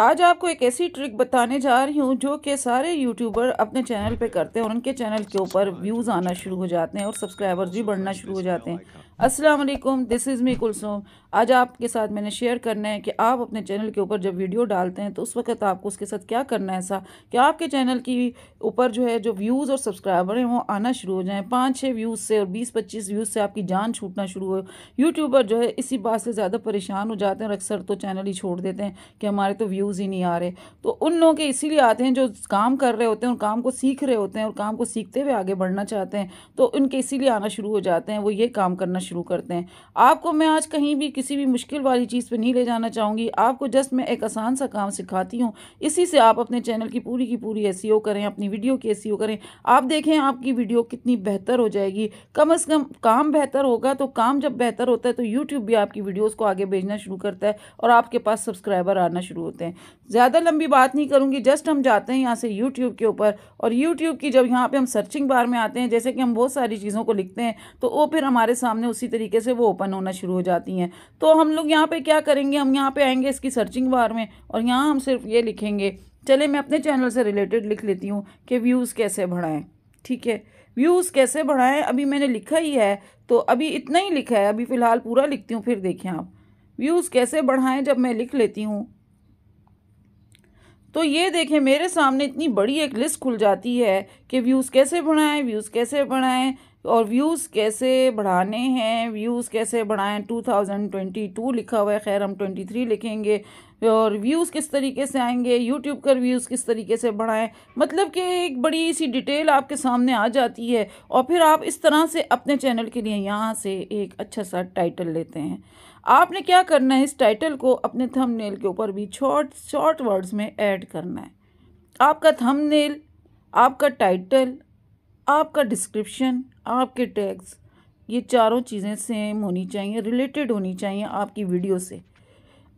आज आपको एक ऐसी ट्रिक बताने जा रही हूँ जो कि सारे यूट्यूबर अपने चैनल पे करते हैं और उनके चैनल के ऊपर व्यूज़ आना शुरू हो जाते हैं और सब्सक्राइबर्स भी बढ़ना शुरू हो जाते हैं अस्सलाम वालेकुम दिस इज़ मी कुलसुम आज आपके साथ मैंने शेयर करना है कि आप अपने चैनल के ऊपर जब वीडियो डालते हैं तो उस वक्त आपको उसके साथ क्या करना है ऐसा कि आपके चैनल की ऊपर जो है जो व्यूज़ और सब्सक्राइबर हैं वो आना शुरू हो जाएँ पाँच छः व्यूज़ से और बीस पच्चीस व्यूज़ से आपकी जान छूटना शुरू हो यूट्यूबर जो है इसी बात से ज़्यादा परेशान हो जाते हैं और अक्सर तो चैनल ही छोड़ देते हैं कि हमारे तो व्यूज़ यूज़ ही नहीं आ रहे तो उन लोगों के इसीलिए आते हैं जो काम कर रहे होते हैं और काम को सीख रहे होते हैं और काम को सीखते हुए आगे बढ़ना चाहते हैं तो उनके इसीलिए आना शुरू हो जाते हैं वो ये काम करना शुरू करते हैं आपको मैं आज कहीं भी किसी भी मुश्किल वाली चीज़ पर नहीं ले जाना चाहूँगी आपको जस्ट मैं एक आसान सा काम सिखाती हूँ इसी से आप अपने चैनल की पूरी की पूरी ऐसी e करें अपनी वीडियो की ऐसी e करें आप देखें आपकी वीडियो कितनी बेहतर हो जाएगी कम अज़ कम काम बेहतर होगा तो काम जब बेहतर होता है तो यूट्यूब भी आपकी वीडियोज़ को आगे भेजना शुरू करता है और आपके पास सब्सक्राइबर आना शुरू होते हैं हैं ज़्यादा लंबी बात नहीं करूँगी जस्ट हम जाते हैं यहाँ से यूट्यूब के ऊपर और यूट्यूब की जब यहाँ पे हम सर्चिंग बार में आते हैं जैसे कि हम बहुत सारी चीज़ों को लिखते हैं तो वो फिर हमारे सामने उसी तरीके से वो ओपन होना शुरू हो जाती हैं तो हम लोग यहाँ पर क्या करेंगे हम यहाँ पर आएंगे इसकी सर्चिंग बार में और यहाँ हम सिर्फ ये लिखेंगे चले मैं अपने चैनल से रिलेटेड लिख लेती हूँ कि व्यूज़ कैसे बढ़ाएँ ठीक है व्यूज़ कैसे बढ़ाएं अभी मैंने लिखा ही है तो अभी इतना ही लिखा है अभी फ़िलहाल पूरा लिखती हूँ फिर देखें आप व्यूज़ कैसे बढ़ाएं जब मैं लिख लेती हूँ तो ये देखें मेरे सामने इतनी बड़ी एक लिस्ट खुल जाती है कि व्यूज़ कैसे बढ़ाएं व्यूज़ कैसे बढ़ाएं और व्यूज़ कैसे बढ़ाने हैं व्यूज़ कैसे बढ़ाएं 2022 लिखा हुआ है खैर हम 23 लिखेंगे और व्यूज़ किस तरीके से आएंगे यूट्यूब पर व्यूज़ किस तरीके से बढ़ाएं मतलब कि एक बड़ी सी डिटेल आपके सामने आ जाती है और फिर आप इस तरह से अपने चैनल के लिए यहाँ से एक अच्छा सा टाइटल लेते हैं आपने क्या करना है इस टाइटल को अपने थंबनेल के ऊपर भी शॉर्ट शॉर्ट वर्ड्स में ऐड करना है आपका थंबनेल आपका टाइटल आपका डिस्क्रिप्शन आपके टैग्स ये चारों चीज़ें सेम होनी चाहिए रिलेटेड होनी चाहिए आपकी वीडियो से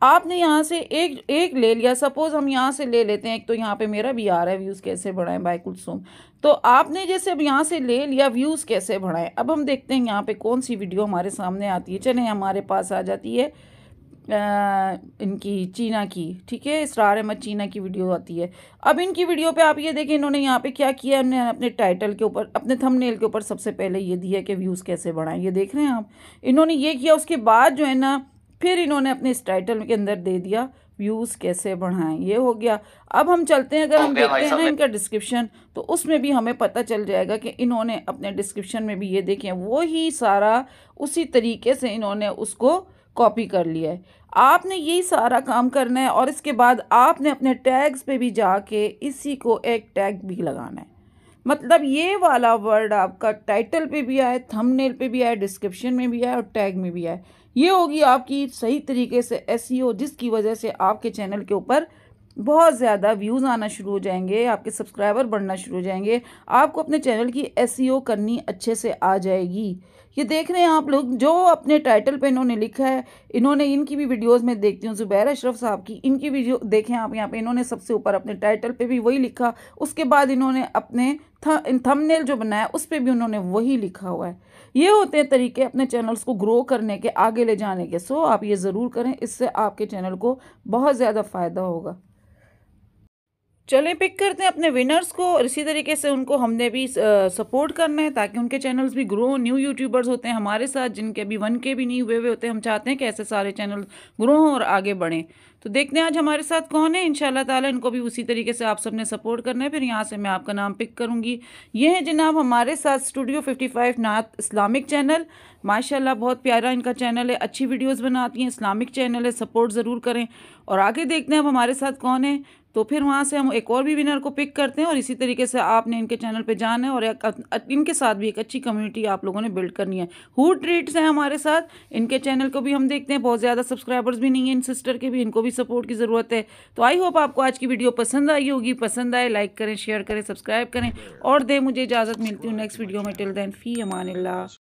आपने यहाँ से एक एक ले लिया सपोज़ हम यहाँ से ले लेते हैं एक तो यहाँ पे मेरा भी आ रहा है व्यूज़ कैसे बढ़ाएं बाय कुलसुम तो आपने जैसे अब यहाँ से ले लिया व्यूज़ कैसे बढ़ाएं अब हम देखते हैं यहाँ पे कौन सी वीडियो हमारे सामने आती है चलें हमारे पास आ जाती है आ, इनकी चीना की ठीक है इसरार अहमद चीना की वीडियो आती है अब इनकी वीडियो पे आप ये देखें इन्होंने यहाँ पे क्या किया इन्होंने अपने टाइटल के ऊपर अपने थंबनेल के ऊपर सबसे पहले ये दिया कि व्यूज़ कैसे बढ़ाएं ये देख रहे हैं आप इन्होंने ये किया उसके बाद जो है ना फिर इन्होंने अपने इस टाइटल के अंदर दे दिया व्यूज़ कैसे बढ़ाएं ये हो गया अब हम चलते हैं अगर हम देखते हैं ना इनका डिस्क्रिप्शन तो उसमें भी हमें पता चल जाएगा कि इन्होंने अपने डिस्क्रिप्शन में भी ये देखें वही सारा उसी तरीके से इन्होंने उसको कॉपी कर लिया है आपने यही सारा काम करना है और इसके बाद आपने अपने टैग्स पे भी जाके इसी को एक टैग भी लगाना है मतलब ये वाला वर्ड आपका टाइटल पे भी आए थंबनेल पे भी आए डिस्क्रिप्शन में भी आए और टैग में भी आए ये होगी आपकी सही तरीके से एस e जिसकी वजह से आपके चैनल के ऊपर बहुत ज़्यादा व्यूज़ आना शुरू हो जाएंगे आपके सब्सक्राइबर बढ़ना शुरू हो जाएंगे आपको अपने चैनल की एस e करनी अच्छे से आ जाएगी ये देख रहे हैं आप लोग जो अपने टाइटल पे इन्होंने लिखा है इन्होंने इनकी भी वीडियोस में देखती हूँ ज़ुबैर अशरफ साहब की इनकी वीडियो देखें आप यहाँ पे इन्होंने सबसे ऊपर अपने टाइटल पे भी वही लिखा उसके बाद इन्होंने अपने थंबनेल जो बनाया उस पर भी उन्होंने वही लिखा हुआ है ये होते हैं तरीके अपने चैनल्स को ग्रो करने के आगे ले जाने के सो आप ये ज़रूर करें इससे आपके चैनल को बहुत ज़्यादा फ़ायदा होगा चलें पिक करते हैं अपने विनर्स को और इसी तरीके से उनको हमने भी सपोर्ट करना है ताकि उनके चैनल्स भी ग्रो न्यू यूट्यूबर्स होते हैं हमारे साथ जिनके अभी वन के भी नहीं हुए हुए होते हैं हम चाहते हैं कि ऐसे सारे चैनल ग्रो हों और आगे बढ़ें तो देखते हैं आज हमारे साथ कौन है इन ताला इनको भी उसी तरीके से आप सबने सपोर्ट करना है फिर यहाँ से मैं आपका नाम पिक करूँगी ये हैं जनाब हमारे साथ स्टूडियो फिफ्टी फाइव नाथ इस्लामिक चैनल माशाल्लाह बहुत प्यारा इनका चैनल है अच्छी वीडियोस बनाती हैं इस्लामिक चैनल है सपोर्ट ज़रूर करें और आगे देखते हैं अब हमारे साथ कौन है तो फिर वहाँ से हम एक और भी विनर को पिक करते हैं और इसी तरीके से आपने इनके चैनल पे जाना है और एक, इनके साथ भी एक अच्छी कम्युनिटी आप लोगों ने बिल्ड करनी है हु ट्रीट्स हैं हमारे साथ इनके चैनल को भी हम देखते हैं बहुत ज़्यादा सब्सक्राइबर्स भी नहीं हैं इन सिस्टर के भी इनको भी सपोर्ट की ज़रूरत है तो आई होप आपको आज की वीडियो पसंद आई होगी पसंद आए लाइक करें शेयर करें सब्सक्राइब करें और दे मुझे इजाज़त मिलती हूँ नेक्स्ट वीडियो में टिल दैन फ़ी अमान